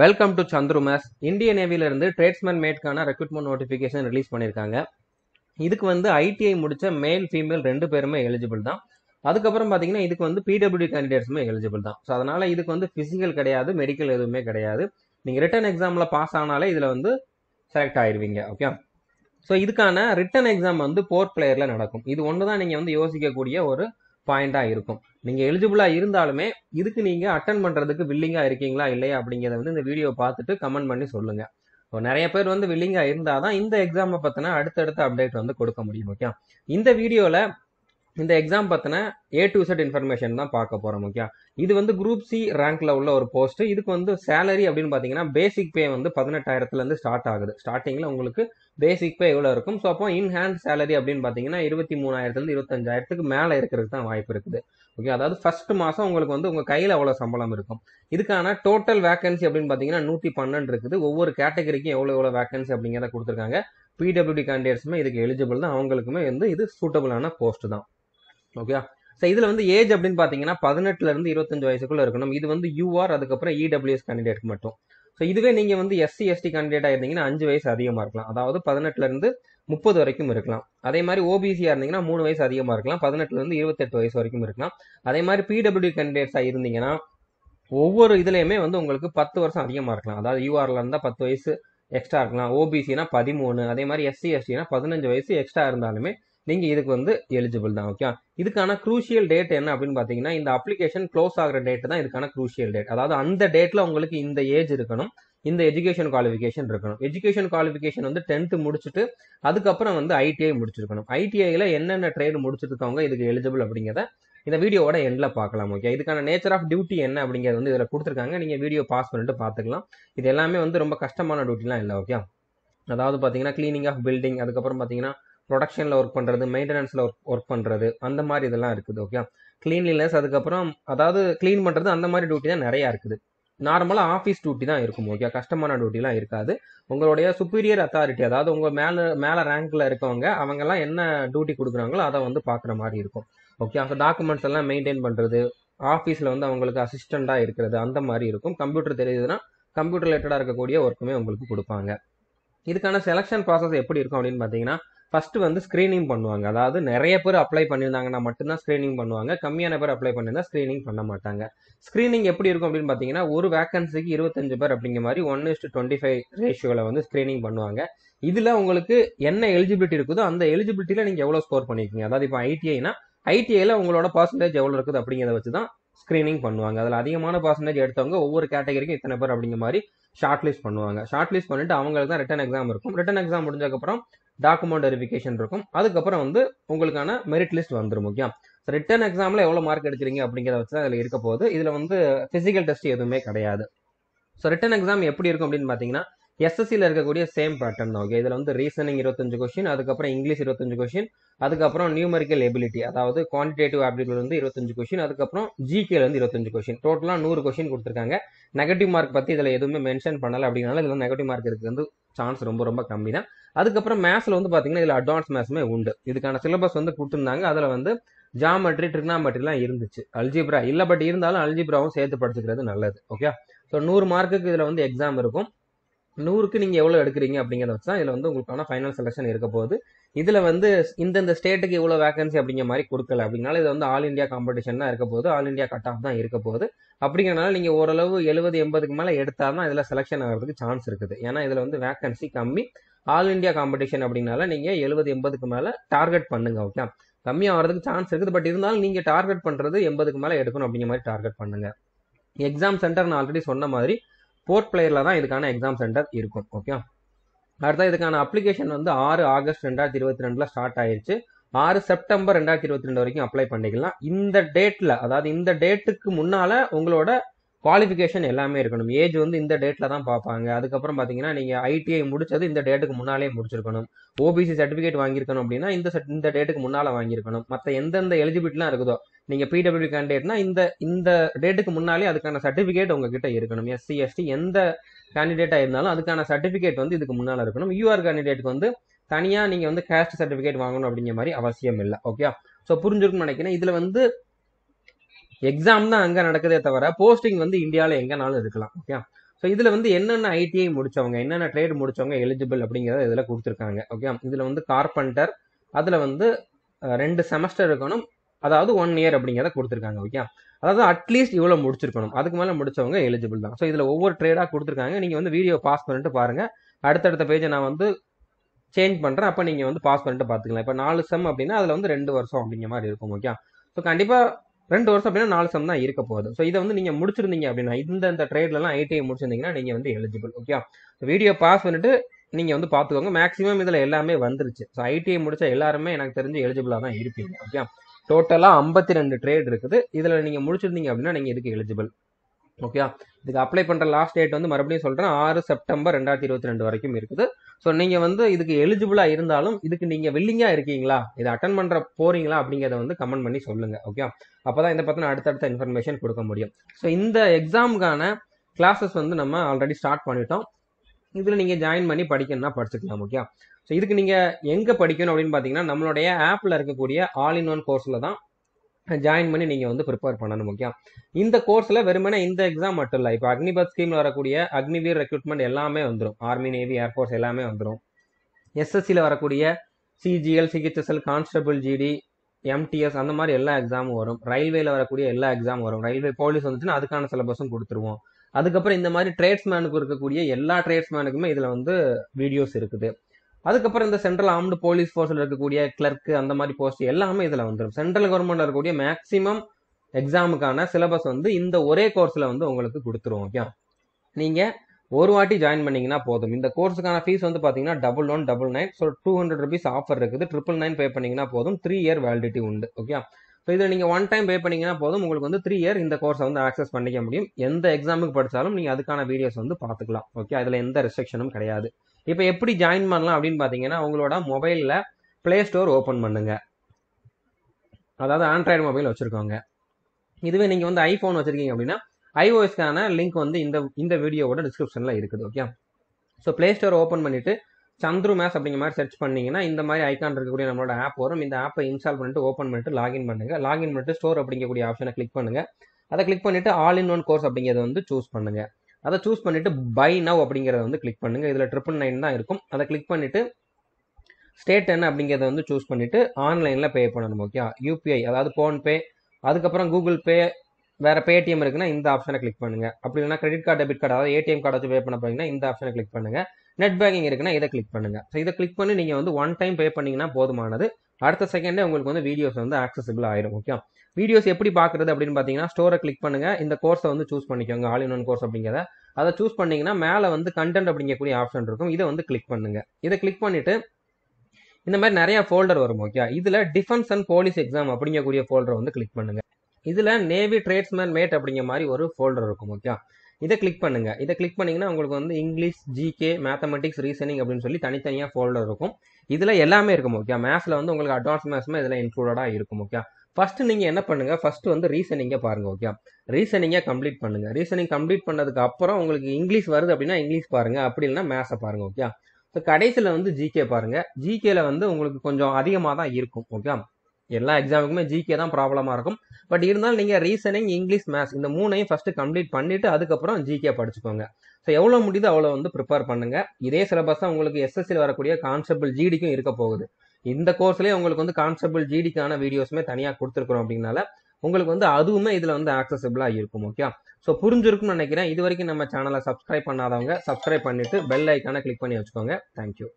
welcome to Chandru மேஸ் இந்திய நேவிலிருந்து ட்ரேட்ஸ்மேன் மேட்கான ரெக்ரூட்மெண்ட் நோட்டிஃபிகேஷன் ரிலீஸ் பண்ணியிருக்காங்க இதுக்கு வந்து ஐடிஐ முடிச்ச மேல் ஃபீமேல் ரெண்டு பேருமே எலிஜிபிள் தான் அதுக்கப்புறம் பார்த்தீங்கன்னா இதுக்கு வந்து பிடபிள்யூ கேண்டிடேட்ஸுமே எலிஜிபிள் தான் ஸோ அதனால் இதுக்கு வந்து ஃபிசிக்கல் கிடையாது மெடிக்கல் எதுவுமே கிடையாது நீங்கள் ரிட்டன் எக்ஸாமில் பாஸ் ஆனாலே இதில் வந்து செலக்ட் ஆயிடுவீங்க ஓகே ஸோ இதுக்கான ரிட்டன் எக்ஸாம் வந்து போர்ட் பிளேயரில் நடக்கும் இது ஒன்று தான் நீங்கள் வந்து யோசிக்கக்கூடிய ஒரு பாயிண்டாக இருக்கும் நீங்கள் எலிஜிபிளாக இருந்தாலுமே இதுக்கு நீங்கள் அட்டன் பண்ணுறதுக்கு வில்லிங்காக இருக்கீங்களா இல்லையா அப்படிங்கிறத வந்து இந்த வீடியோ பார்த்துட்டு கமெண்ட் பண்ணி சொல்லுங்கள் ஸோ நிறைய பேர் வந்து வில்லிங்காக இருந்தால் தான் இந்த எக்ஸாமை பற்றின அடுத்தடுத்த அப்டேட் வந்து கொடுக்க முடியும் ஓகே இந்த வீடியோவில் இந்த எக்ஸாம் பற்றின ஏ டு செட் இன்ஃபர்மேஷன் தான் பார்க்க போகிறோம் ஓகே இது வந்து குரூப் சி ரேங்க்ல உள்ள ஒரு போஸ்ட் இதுக்கு வந்து சேலரி அப்படின்னு பார்த்தீங்கன்னா பேசிக் பே வந்து பதினெட்டாயிரத்துலேருந்து ஸ்டார்ட் ஆகுது ஸ்டார்டிங்கில் உங்களுக்கு பேசிக் பே எவ்வளோ இருக்கும் ஸோ அப்போ இன்ஹேண்ட் சேலரி அப்படின்னு பார்த்தீங்கன்னா இருபத்தி மூணாயிரத்துலேருந்து இருபத்தஞ்சாயிரத்துக்கு மேலே இருக்கிறதுக்கு தான் வாய்ப்பு இருக்குது ஓகே அதாவது ஃபர்ஸ்ட் மாதம் உங்களுக்கு வந்து உங்கள் கையில் அவ்வளோ சம்பளம் இருக்கும் இதுக்கான டோட்டல் வேகன்சி அப்படின்னு பார்த்தீங்கன்னா நூற்றி பன்னெண்டு இருக்குது ஒவ்வொரு கேட்டகரிக்கும் எவ்வளோ எவ்வளோ வேகன்சி அப்படிங்கிறத கொடுத்துருக்காங்க பிடபிள்யூடி கேண்டிடேட்ஸுமே இதுக்கு எலிஜிபிள் தான் அவங்களுக்குமே வந்து இது சூட்டபிளான போஸ்ட் தான் ஓகேயா ஸோ இதில் வந்து ஏஜ் அப்படின்னு பார்த்தீங்கன்னா பதினெட்டுலேருந்து இருபத்தஞ்சு வயசுக்குள்ளே இருக்கணும் இது வந்து யூஆர் அதுக்கப்புறம் இடபிள்யூஎஸ் e கேண்டிடேட்க்கு மட்டும் ஸோ இதுவே நீங்கள் வந்து எஸ்சி எஸ்டி கேண்டிடேட்டாக இருந்தீங்கன்னா அஞ்சு வயசு அதிகமாக இருக்கலாம் அதாவது பதினெட்டுலேருந்து முப்பது வரைக்கும் இருக்கலாம் அதே மாதிரி ஓபிசியாக இருந்தீங்கன்னா மூணு வயசு அதிகமாக இருக்கலாம் பதினெட்டுலேருந்து இருபத்தெட்டு வயசு வரைக்கும் இருக்கலாம் அதே மாதிரி பிடபிள்யூ கேண்டிடேட்ஸாக இருந்தீங்கன்னா ஒவ்வொரு இதுலேயுமே வந்து உங்களுக்கு பத்து வருஷம் அதிகமாக இருக்கலாம் அதாவது யூஆரில் இருந்தால் பத்து வயசு எக்ஸ்ட்ரா இருக்கலாம் ஓபிசினா பதிமூணு அதே மாதிரி எஸ்சி எஸ்டினா பதினஞ்சு வயசு எக்ஸ்ட்ரா இருந்தாலுமே நீங்கள் இதுக்கு வந்து எலிஜிபிள் தான் ஓகே இதுக்கான க்ரூஷியல் டேட் என்ன அப்படின்னு பார்த்தீங்கன்னா இந்த அப்ளிகேஷன் க்ளோஸ் ஆகிற டேட் தான் இதுக்கான க்ரூஷியல் டேட் அதாவது அந்த டேட்டில் உங்களுக்கு இந்த ஏஜ் இருக்கணும் இந்த எஜுகேஷன் குவாலிஃபிகேஷன் இருக்கணும் எஜுகேஷன் குவாலிஃபிகேஷன் வந்து டென்த்து முடிச்சுட்டு அதுக்கப்புறம் வந்து ஐடிஐ முடிச்சிருக்கணும் ஐடிஐயில் என்னென்ன ட்ரேடு முடிச்சிருக்கவங்க இதுக்கு எலிஜிபிள் அப்படிங்கிறத இந்த வீடியோவோட எண்டில் பார்க்கலாம் ஓகே இதுக்கான நேச்சர் ஆஃப் டியூட்டி என்ன அப்படிங்கிறது வந்து இதில் கொடுத்துருக்காங்க நீங்கள் வீடியோ பாஸ் பண்ணிட்டு பார்த்துக்கலாம் இது எல்லாமே வந்து ரொம்ப கஷ்டமான டியூட்டிலாம் இல்லை ஓகே அதாவது பார்த்தீங்கன்னா கிளீனிங் ஆஃப் பில்டிங் அதுக்கப்புறம் பார்த்தீங்கன்னா ப்ரொடக்ஷனில் ஒர்க் பண்ணுறது மெயின்டெனன்ஸில் ஒர்க் ஒர்க் பண்ணுறது அந்த மாதிரி இதெல்லாம் இருக்குது ஓகே க்ளீன்லினஸ் அதுக்கப்புறம் அதாவது க்ளீன் பண்ணுறது அந்த மாதிரி டியூட்டி தான் நிறையா இருக்குது நார்மலாக ஆஃபீஸ் டியூட்டி தான் இருக்கும் ஓகே கஷ்டமான டியூட்டிலாம் இருக்காது உங்களுடைய சுப்பீரியர் அத்தாரிட்டி அதாவது உங்கள் மேலே மேலே ரேங்க்கில் இருக்கவங்க அவங்கெல்லாம் என்ன டியூட்டி கொடுக்குறாங்களோ அதை வந்து பார்க்குற மாதிரி இருக்கும் ஓகே அந்த டாக்குமெண்ட்ஸ் எல்லாம் மெயின்டைன் பண்ணுறது ஆஃபீஸில் வந்து அவங்களுக்கு அசிஸ்டண்ட்டாக இருக்கிறது அந்த மாதிரி இருக்கும் கம்ப்யூட்டர் தெரியுதுன்னா கம்ப்யூட்டர் ரிலேட்டடாக இருக்கக்கூடிய ஒர்க்குமே உங்களுக்கு கொடுப்பாங்க இதுக்கான செலெக்ஷன் ப்ராசஸ் எப்படி இருக்கும் அப்படின்னு பார்த்தீங்கன்னா ஃபஸ்ட்டு வந்து ஸ்க்ரீனிங் பண்ணுவாங்க அதாவது நிறைய பேர் அப்ளை பண்ணியிருந்தாங்கன்னா மட்டும்தான் ஸ்க்ரீனிங் பண்ணுவாங்க கம்மியான பேர் அப்ளை பண்ணியிருந்தா ஸ்க்ரீனிங் பண்ண மாட்டாங்க ஸ்க்ரீனிங் எப்படி இருக்கும் அப்படின்னு பார்த்தீங்கன்னா ஒரு வேக்கன்சிக்கு இருபத்தஞ்சு பேர் அப்படிங்கிற மாதிரி ஒன் இஸ்ட் டுவெண்ட்டி ஃபைவ் ரேஷியோவில் வந்து ஸ்க்ரீனிங் பண்ணுவாங்க இதில் உங்களுக்கு என்ன எலிஜிபிலிட்டி இருக்குதோ அந்த எலிஜிபிலிட்டியில் நீங்கள் எவ்வளோ ஸ்கோர் பண்ணியிருக்கீங்க அதாவது இப்போ ஐடிஐனா ஐடிஐயில் உங்களோட பர்சன்டேஜ் எவ்வளோ இருக்குது அப்படிங்கிறத வச்சு தான் ஸ்க்ரீனிங் பண்ணுவாங்க அதில் அதிகமான பர்சன்டேஜ் எடுத்தவங்க ஒவ்வொரு கேட்டகரிக்கும் இத்தனை பேர் அப்படிங்கிற மாதிரி ஷார்ட் லிஸ்ட் பண்ணுவாங்க ஷார்ட் லிஸ்ட் பண்ணிட்டு அவங்களுக்கு தான் ரிட்டன் எக்ஸாம் இருக்கும் ரிட்டன் எக்ஸாம் முடிஞ்சக்கப்புறம் டாக்குமெண்ட் வெரிஃபிகேஷன் இருக்கும் அதுக்கப்புறம் வந்து உங்களுக்கான மெரிட் லிஸ்ட் வந்துடும் ஓகே ரிட்டர்ன் எக்ஸாமில் எவ்வளோ மார்க் எடுக்கிறீங்க அப்படிங்கிறத வச்சு அதில் இருக்க போகுது இதில் வந்து ஃபிசிக்கல் டெஸ்ட் எதுவுமே கிடையாது ஸோ ரிட்டன் எக்ஸாம் எப்படி இருக்கும் அப்படின்னு பார்த்தீங்கன்னா எஸ்எஸ்சியில் இருக்கக்கூடிய சேம் பேட்டர்ன் தான் ஓகே இதில் வந்து ரீசனிங் இருபத்தஞ்சு கொஷின் அதுக்கப்புறம் இங்கிலீஷ் இருபத்தஞ்சு கொஷின் அதுக்கப்புறம் நியூமரிக்கல் எபிலிட்டி அதாவது குவான்டிடேட்டிவ் ஆப்டிடியூட் வந்து இருபத்தஞ்சு கொஷின் அதுக்கப்புறம் ஜிகேல வந்து இருபத்தஞ்சு கொஷின் டோட்டலாக நூறு கொஷின் கொடுத்துருக்காங்க நெகட்டிவ் மார்க் பற்றி இதில் எதுவுமே மென்ஷன் பண்ணலை அப்படிங்கிறனால இதில் நெகட்டிவ் மார்க் இருக்குது வந்து சான்ஸ் ரொம்ப ரொம்ப கம்மி தான் அதுக்கப்புறம் மேத்ஸ்ல வந்து பார்த்தீங்கன்னா இதில் அட்வான்ஸ் மேத்ஸுமே உண்டு இதுக்கான சிலபஸ் வந்து கொடுத்துருந்தாங்க அதில் வந்து ஜாமெட்ரி எல்லாம் இருந்துச்சு அல்ஜிப்ரா இல்லை பட் இருந்தாலும் அல்ஜிப்ராவும் சேர்த்து படுத்துக்கிறது நல்லது ஓகே ஸோ நூறு மார்க்குக்கு இதில் வந்து எக்ஸாம் இருக்கும் நூறுக்கு நீங்கள் எவ்வளோ எடுக்கிறீங்க அப்படிங்கிறத வச்சு தான் இதில் வந்து உங்களுக்கான ஃபைனல் செலெக்ஷன் இருக்க போகுது இதில் வந்து இந்தந்த ஸ்டேட்டுக்கு இவ்வளோ வேகன்சி அப்படிங்கிற மாதிரி கொடுக்கல அப்படின்னால இது வந்து ஆல் இண்டியா காம்படிஷன் தான் இருக்க போகுது ஆல் இண்டியா கட் ஆஃப் தான் இருக்க போகுது அப்படிங்கிறனால நீங்கள் ஓரளவு எழுபது எண்பதுக்கு மேலே எடுத்தால் தான் இதில் செலெக்ஷன் ஆகிறதுக்கு சான்ஸ் இருக்குது ஏன்னா இதில் வந்து வேகன்சி கம்மி ஆல் இண்டியா காம்படிஷன் அப்படின்னால நீங்கள் எழுபது எண்பதுக்கு மேலே டார்கெட் பண்ணுங்க ஓகே கம்மியாக ஆகிறதுக்கு சான்ஸ் இருக்குது பட் இருந்தாலும் நீங்கள் டார்கெட் பண்ணுறது எண்பதுக்கு மேலே எடுக்கணும் அப்படிங்கிற மாதிரி டார்கெட் பண்ணுங்கள் எக்ஸாம் சென்டர் நான் ஆல்ரெடி சொன்ன மாதிரி போர்ட் பிளேயரில் தான் இதுக்கான எக்ஸாம் சென்டர் இருக்கும் ஓகே அடுத்த இதுக்கான அப்ளிகேஷன் வந்து ஆறு ஆகஸ்ட் ரெண்டாயிரத்தி இருபத்தி ரெண்டில் ஸ்டார்ட் ஆயிடுச்சு ஆறு செப்டம்பர் ரெண்டாயிரத்தி இருபத்தி ரெண்டு வரைக்கும் அப்ளை பண்ணிக்கலாம் இந்த டேட்டில் அதாவது இந்த டேட்டுக்கு முன்னால் உங்களோட குவாலிஃபிகேஷன் எல்லாமே இருக்கணும் ஏஜ் வந்து இந்த டேட்டில் தான் பார்ப்பாங்க அதுக்கப்புறம் பார்த்தீங்கன்னா நீங்கள் ஐடிஐ முடிச்சது இந்த டேட்டுக்கு முன்னாலே முடிச்சிருக்கணும் ஓபிசி சர்டிஃபிகேட் வாங்கியிருக்கணும் அப்படின்னா இந்த இந்த டேட்டுக்கு முன்னால் வாங்கியிருக்கணும் மற்ற எந்தெந்த எலிஜிபிலிட்டிலாம் இருக்குதோ நீங்கள் பிடபிள்யூ கேண்டிடேட்னா இந்த இந்த டேட்டுக்கு முன்னாலே அதுக்கான சர்டிஃபிகேட் உங்ககிட்ட இருக்கணும் எஸ்சி எஸ்டி எந்த கேண்டிடேட்டாக இருந்தாலும் அதுக்கான சர்டிஃபிகேட் வந்து இதுக்கு முன்னால் இருக்கணும் யூஆர் கேண்டிடேட்டுக்கு வந்து தனியாக நீங்கள் வந்து கேஸ்ட் சர்டிஃபிகேட் வாங்கணும் அப்படிங்கிற மாதிரி அவசியம் இல்லை ஓகே ஸோ புரிஞ்சுருக்குன்னு நினைக்கிறேன் இதில் வந்து எக்ஸாம் தான் அங்கே நடக்குதே தவிர போஸ்டிங் வந்து இந்தியாவில் எங்கேனாலும் இருக்கலாம் ஓகே ஸோ இதில் வந்து என்னென்ன ஐடிஐ முடித்தவங்க என்னென்ன ட்ரேட் முடித்தவங்க எலிஜிபிள் அப்படிங்கிறத இதில் கொடுத்துருக்காங்க ஓகே இதில் வந்து கார்பண்டர் அதில் வந்து ரெண்டு செமஸ்டர் இருக்கணும் அதாவது ஒன் இயர் அப்படிங்கிறத கொடுத்துருக்காங்க ஓகே அதாவது அட்லீஸ்ட் இவ்வளோ முடிச்சிருக்கணும் அதுக்கு மேலே முடிச்சவங்க எலிஜிபிள் தான் ஸோ இதில் ஒவ்வொரு ட்ரேடாக கொடுத்துருக்காங்க நீங்கள் வந்து வீடியோ பாஸ் பண்ணிட்டு பாருங்கள் அடுத்தடுத்த பேஜை நான் வந்து சேஞ்ச் பண்ணுறேன் அப்போ நீங்கள் வந்து பாஸ் பண்ணிட்டு பார்த்துக்கலாம் இப்போ நாலு செம் அப்படின்னா அதில் வந்து ரெண்டு வருஷம் அப்படிங்கிற மாதிரி இருக்கும் ஓகே ஸோ கண்டிப்பாக ரெண்டு வருஷம் அப்படின்னா நாலு சம் தான் இருக்க போகுது ஸோ இதை வந்து நீங்கள் முடிச்சிருந்தீங்க அப்படின்னா இந்த இந்த ட்ரேட்லலாம் ஐடிஐ முடிச்சிருந்தீங்கன்னா நீங்கள் வந்து எலிஜிபிள் ஓகே வீடியோ பாஸ் பண்ணிட்டு நீங்கள் வந்து பார்த்துக்கோங்க மேக்ஸிமம் இதில் எல்லாமே வந்துருச்சு ஸோ ஐடிஐ முடிச்ச எல்லாருமே எனக்கு தெரிஞ்சு எலிஜிபிளாக தான் இருப்பீங்க ஓகே டோட்டலாக ஐம்பத்தி ரெண்டு ட்ரேட் இருக்குது இதில் நீங்கள் முடிச்சிருந்தீங்க அப்படின்னா நீங்கள் இதுக்கு எலிஜிபிள் ஓகே இதுக்கு அப்ளை பண்ணுற லாஸ்ட் டேட் வந்து மறுபடியும் சொல்கிறேன் ஆறு செப்டம்பர் ரெண்டாயிரத்தி இருபத்தி ரெண்டு வரைக்கும் இருக்குது ஸோ நீங்கள் வந்து இதுக்கு எலிஜிபிளாக இருந்தாலும் இதுக்கு நீங்கள் வில்லிங்காக இருக்கீங்களா இதை அட்டன் பண்ணுற போகிறீங்களா அப்படிங்கிறத வந்து கமெண்ட் பண்ணி சொல்லுங்கள் ஓகே அப்போ தான் இதை பற்றின அடுத்தடுத்த இன்ஃபர்மேஷன் கொடுக்க முடியும் ஸோ இந்த எக்ஸாமுக்கான கிளாஸஸ் வந்து நம்ம ஆல்ரெடி ஸ்டார்ட் பண்ணிட்டோம் இதில் நீங்கள் ஜாயின் பண்ணி படிக்கணும்னா படிச்சுக்கலாம் ஓகே ஸோ இதுக்கு நீங்கள் எங்கே படிக்கணும் அப்படின்னு பார்த்தீங்கன்னா நம்மளுடைய ஆப்பில் இருக்கக்கூடிய ஆல் இன் ஒன் கோர்ஸில் தான் ஜாயின் பண்ணி நீங்கள் வந்து ப்ரிப்பேர் பண்ணணும் முக்கியம் இந்த கோர்ஸில் வெறுமனே இந்த எக்ஸாம் மட்டும் இல்லை இப்போ அக்னிபத் ஸ்கீமில் வரக்கூடிய அக்னிவீர் ரெக்ரூட்மெண்ட் எல்லாமே வந்துடும் ஆர்மி நேவி ஏர்ஃபோர்ஸ் எல்லாமே வந்துடும் எஸ்எஸ்சியில் வரக்கூடிய CGL CHSL constable GD MTS அந்த மாதிரி எல்லா எக்ஸாமும் வரும் ரயில்வேல வரக்கூடிய எல்லா எக்ஸாமும் வரும் ரயில்வே போலீஸ் வந்துச்சுன்னா அதுக்கான சிலபஸும் கொடுத்துருவோம் அதுக்கப்புறம் இந்த மாதிரி ட்ரேட்ஸ்மேனுக்கு இருக்கக்கூடிய எல்லா ட்ரேட்ஸ்மேனுக்குமே இதில் வந்து வீடியோஸ் இருக்குது அதுக்கப்புறம் இந்த சென்ட்ரல் ஆர்ம்டு போலீஸ் ஃபோர்ஸில் இருக்கக்கூடிய கிளர்க் அந்த மாதிரி போஸ்ட் எல்லாமே இதில் வந்துடும் சென்ட்ரல் கவர்மெண்ட்டில் இருக்கக்கூடிய மேக்ஸிமம் எக்ஸாமுக்கான சிலபஸ் வந்து இந்த ஒரே கோர்ஸில் வந்து உங்களுக்கு கொடுத்துருவோம் ஓகே நீங்கள் ஒரு வாட்டி ஜாயின் பண்ணிங்கன்னா போதும் இந்த கோர்ஸுக்கான ஃபீஸ் வந்து பார்த்தீங்கன்னா double one double nine so two hundred rupees offer இருக்குது ட்ரிபிள் நைன் பே பண்ணிங்கன்னா போதும் த்ரீ இயர் வேலிடிட்டி உண்டு ஓகே ஸோ இதில் நீங்கள் ஒன் டைம் பே பண்ணிங்கன்னா போதும் உங்களுக்கு வந்து த்ரீ இயர் இந்த கோர்ஸை வந்து ஆக்சஸ் பண்ணிக்க முடியும் எந்த எக்ஸாமுக்கு படித்தாலும் நீங்கள் அதுக்கான வீடியோஸ் வந்து பார்த்துக்கலாம் ஓகே அதில் எந்த ரெஸ்ட்ரிக்ஷனும் கிடையாது இப்போ எப்படி ஜாயின் பண்ணலாம் அப்படின்னு பார்த்தீங்கன்னா உங்களோட மொபைலில் ப்ளே ஸ்டோர் ஓப்பன் பண்ணுங்க அதாவது ஆண்ட்ராய்டு மொபைல் வச்சுருக்கோங்க இதுவே நீங்கள் வந்து ஐஃபோன் வச்சுருக்கீங்க அப்படின்னா ஐஓஎஸ்க்கான லிங்க் வந்து இந்த இந்த வீடியோவோட டிஸ்கிரிப்ஷனில் இருக்குது okay so Play Store open பண்ணிவிட்டு சந்த்ரு மேஸ் அப்படிங்கிற மாதிரி சர்ச் பண்ணிங்கன்னா இந்த மாதிரி ஐக்கான் இருக்கக்கூடிய நம்மளோட ஆப் வரும் இந்த ஆப்பை இன்ஸ்டால் பண்ணிட்டு ஓப்பன் பண்ணிட்டு லாகின் பண்ணுங்கள் லாகின் பண்ணிட்டு ஸ்டோர் அப்படிங்கக்கூடிய ஆப்ஷனை கிளிக் பண்ணுங்கள் அதை கிளிக் பண்ணிவிட்டு ஆல் இன் ஒன் கோர்ஸ் அப்படிங்கிறத வந்து சூஸ் பண்ணுங்கள் அதை சூஸ் பண்ணிவிட்டு பை நவ் அப்படிங்கிறத வந்து கிளிக் பண்ணுங்கள் இதில் ட்ரிபிள் நைன் தான் இருக்கும் அதை கிளிக் பண்ணிவிட்டு ஸ்டேட் என்ன அப்படிங்கிறத வந்து சூஸ் பண்ணிவிட்டு ஆன்லைனில் பே பண்ணணும் ஓகே யூபிஐ அதாவது ஃபோன்பே அதுக்கப்புறம் கூகுள் பே வேறு பேடிஎம் இருக்குன்னா இந்த ஆப்ஷனை கிளிக் பண்ணுங்கள் அப்படி இல்லைனா கிரெடிட் கார்டு டெபிட் கார்டு அதாவது ஏடிஎம் கார்டு வச்சு பே பண்ண போகிறீங்கன்னா இந்த ஆப்ஷனை கிளிக் பண்ணுங்கள் நெட் பேங்கிங் இருக்குன்னா இதை கிளிக் பண்ணுங்கள் ஸோ இதை கிளிக் பண்ணி நீங்கள் வந்து ஒன் டைம் பே பண்ணிங்கன்னா போதுமானது அடுத்த செகண்டே உங்களுக்கு வந்து வீடியோஸ் வந்து ஆக்சசிபிள் ஆயிடும் ஓகே வீடியோஸ் எப்படி பார்க்குறது அப்படின்னு பார்த்தீங்கன்னா ஸ்டோரை கிளிக் பண்ணுங்கள் இந்த கோர்ஸை வந்து சூஸ் பண்ணிக்கோங்க ஆல் இன் ஒன் கோர்ஸ் அப்படிங்கிறத அதை சூஸ் பண்ணிங்கன்னா மேலே வந்து கண்டென்ட் அப்படிங்கக்கூடிய ஆப்ஷன் இருக்கும் இதை வந்து கிளிக் பண்ணுங்கள் இதை கிளிக் பண்ணிவிட்டு இந்த மாதிரி நிறைய ஃபோல்டர் வரும் ஓகே இதில் டிஃபென்ஸ் அண்ட் போலீஸ் எக்ஸாம் அப்படிங்கக்கூடிய ஃபோல்டரை வந்து கிளிக் பண்ணுங்கள் இதில் நேவி ட்ரேட்ஸ்மேன் மேட் அப்படிங்கிற மாதிரி ஒரு ஃபோல்டர் இருக்கும் ஓகே இதை கிளிக் பண்ணுங்கள் இதை கிளிக் பண்ணிங்கன்னா உங்களுக்கு வந்து இங்கிலீஷ் ஜிகே மேத்தமெட்டிக்ஸ் ரீசனிங் அப்படின்னு சொல்லி தனித்தனியாக ஃபோல்டர் இருக்கும் இதில் எல்லாமே இருக்கும் ஓகே மேத்ஸில் வந்து உங்களுக்கு அட்வான்ஸ் மேத்ஸுமே இதில் இன்க்ளூடடாக இருக்கும் ஓகே ஃபஸ்ட்டு நீங்கள் என்ன பண்ணுங்கள் ஃபஸ்ட்டு வந்து ரீசனிங்கை பாருங்கள் ஓகே ரீசனிங்கை கம்ப்ளீட் பண்ணுங்கள் ரீசனிங் கம்ப்ளீட் பண்ணதுக்கு அப்புறம் உங்களுக்கு இங்கிலீஷ் வருது அப்படின்னா இங்கிலீஷ் பாருங்கள் அப்படி இல்லைனா மேத்ஸை பாருங்கள் ஓகே ஸோ கடைசியில் வந்து ஜிகே பாருங்கள் ஜிகேல வந்து உங்களுக்கு கொஞ்சம் அதிகமாக தான் இருக்கும் ஓகே எல்லா எக்ஸாமுக்குமே ஜிகே தான் ப்ராப்ளமாக இருக்கும் பட் இருந்தாலும் நீங்கள் ரீசனிங் இங்கிலீஷ் மேத்ஸ் இந்த மூணையும் ஃபஸ்ட்டு கம்ப்ளீட் பண்ணிவிட்டு அதுக்கப்புறம் ஜிகே படிச்சுக்கோங்க ஸோ எவ்வளோ முடியுதோ அவ்வளோ வந்து ப்ரிப்பேர் பண்ணுங்கள் இதே சிலபஸ் தான் உங்களுக்கு எஸ்எஸ்சியில் வரக்கூடிய கான்ஸ்டபிள் ஜிடிக்கும் இருக்க போகுது இந்த கோர்ஸ்லேயே உங்களுக்கு வந்து கான்ஸ்டபிள் ஜிடிக்கான வீடியோஸுமே தனியாக கொடுத்துருக்குறோம் அப்படின்னால உங்களுக்கு வந்து அதுவுமே இதில் வந்து ஆக்சசபிளாக இருக்கும் ஓகே ஸோ புரிஞ்சிருக்கும்னு நினைக்கிறேன் இது வரைக்கும் நம்ம சேனலை சப்ஸ்கிரைப் பண்ணாதவங்க சப்ஸ்கிரைப் பண்ணிவிட்டு பெல் ஐக்கானை கிளிக் பண்ணி வச்சுக்கோங்க தேங்க்யூ